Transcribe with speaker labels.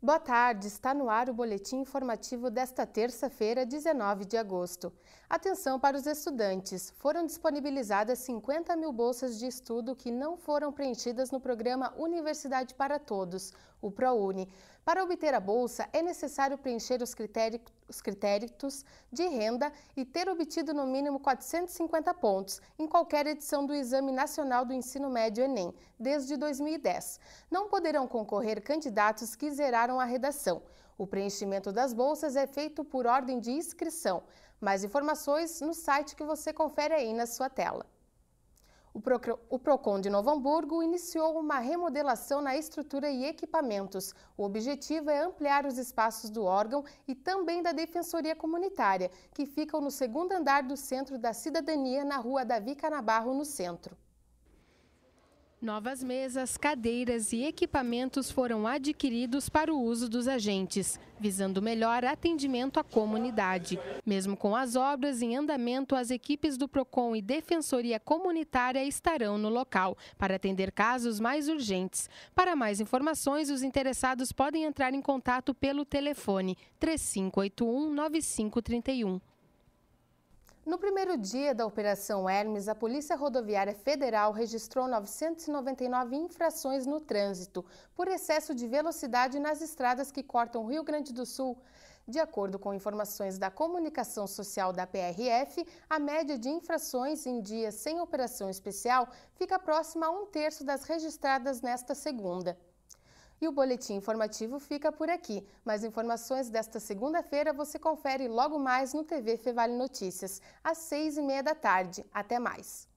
Speaker 1: Boa tarde, está no ar o boletim informativo desta terça-feira, 19 de agosto. Atenção para os estudantes. Foram disponibilizadas 50 mil bolsas de estudo que não foram preenchidas no programa Universidade para Todos, o ProUni. Para obter a bolsa, é necessário preencher os, os critérios de renda e ter obtido no mínimo 450 pontos em qualquer edição do Exame Nacional do Ensino Médio Enem, desde 2010. Não poderão concorrer candidatos que zeraram a redação. O preenchimento das bolsas é feito por ordem de inscrição. Mais informações no site que você confere aí na sua tela. O PROCON de Novo Hamburgo iniciou uma remodelação na estrutura e equipamentos. O objetivo é ampliar os espaços do órgão e também da Defensoria Comunitária, que ficam no segundo andar do Centro da Cidadania, na rua Davi Canabarro, no centro. Novas mesas, cadeiras e equipamentos foram adquiridos para o uso dos agentes, visando melhor atendimento à comunidade. Mesmo com as obras em andamento, as equipes do PROCON e Defensoria Comunitária estarão no local para atender casos mais urgentes. Para mais informações, os interessados podem entrar em contato pelo telefone 3581 9531. No primeiro dia da Operação Hermes, a Polícia Rodoviária Federal registrou 999 infrações no trânsito por excesso de velocidade nas estradas que cortam o Rio Grande do Sul. De acordo com informações da comunicação social da PRF, a média de infrações em dias sem operação especial fica próxima a um terço das registradas nesta segunda. E o boletim informativo fica por aqui, Mais informações desta segunda-feira você confere logo mais no TV Fevale Notícias, às seis e meia da tarde. Até mais!